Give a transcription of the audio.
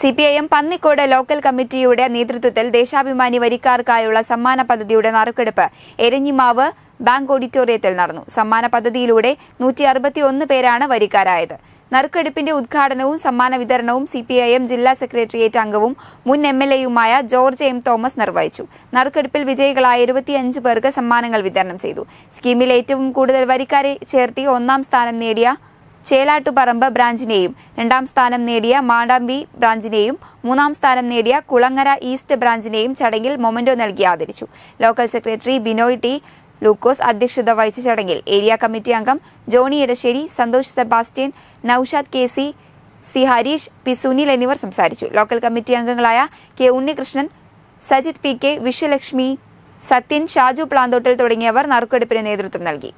C P I M Pannikode local കമ്മിറ്റിയുടെ നേതൃത്വത്തിൽ ദേശാഭിമാനി വരിക്കാർക്കായുള്ള സമ്മാന പദ്ധതിയുടെ നറുക്കെടുപ്പ് എരഞ്ഞിമാവ് ബാങ്ക് ഓഡിറ്റോറിയത്തിൽ നടന്നു സമ്മാന പദ്ധതിയിലൂടെ നൂറ്റി അറുപത്തിയൊന്ന് പേരാണ് വരിക്കാരായത് നറുക്കെടുപ്പിന്റെ ഉദ്ഘാടനവും സമ്മാന വിതരണവും സി പി ഐ എം ജില്ലാ സെക്രട്ടേറിയറ്റ് അംഗവും മുൻ എം എൽ എയുമായ ജോർജ് എം തോമസ് നിർവഹിച്ചു നറുക്കെടുപ്പിൽ വിജയികളായ ഇരുപത്തിയഞ്ച് പേർക്ക് സമ്മാനങ്ങൾ വിതരണം ചെയ്തു സ്കീമിൽ ഏറ്റവും കൂടുതൽ വരിക്കാരെ ചേർത്തി ഒന്നാം സ്ഥാനം നേടിയ ചേലാട്ടുപറമ്പ് ബ്രാഞ്ചിനെയും രണ്ടാം സ്ഥാനം നേടിയ മാടാമ്പി ബ്രാഞ്ചിനെയും മൂന്നാം സ്ഥാനം നേടിയ കുളങ്ങര ഈസ്റ്റ് ബ്രാഞ്ചിനെയും ചടങ്ങിൽ മൊമെന്റോ നൽകി ആദരിച്ചു local secretary Binoy T Lukose അധ്യക്ഷത വഹിച്ച ചടങ്ങിൽ ഏരിയ കമ്മിറ്റി അംഗം Johny Edassery Santhosh Sebastian Noushad K C C Harish P Sunil എന്നിവർ സംസാരിച്ചു ലോക്കൽ കമ്മിറ്റി അംഗങ്ങളായ K Unnikrishnan Sajith P K Vishwalakshmi Sathyan Shaju Planthottil തുടങ്ങിയവർ നറുക്കെടുപ്പിന് നേതൃത്വം നൽകി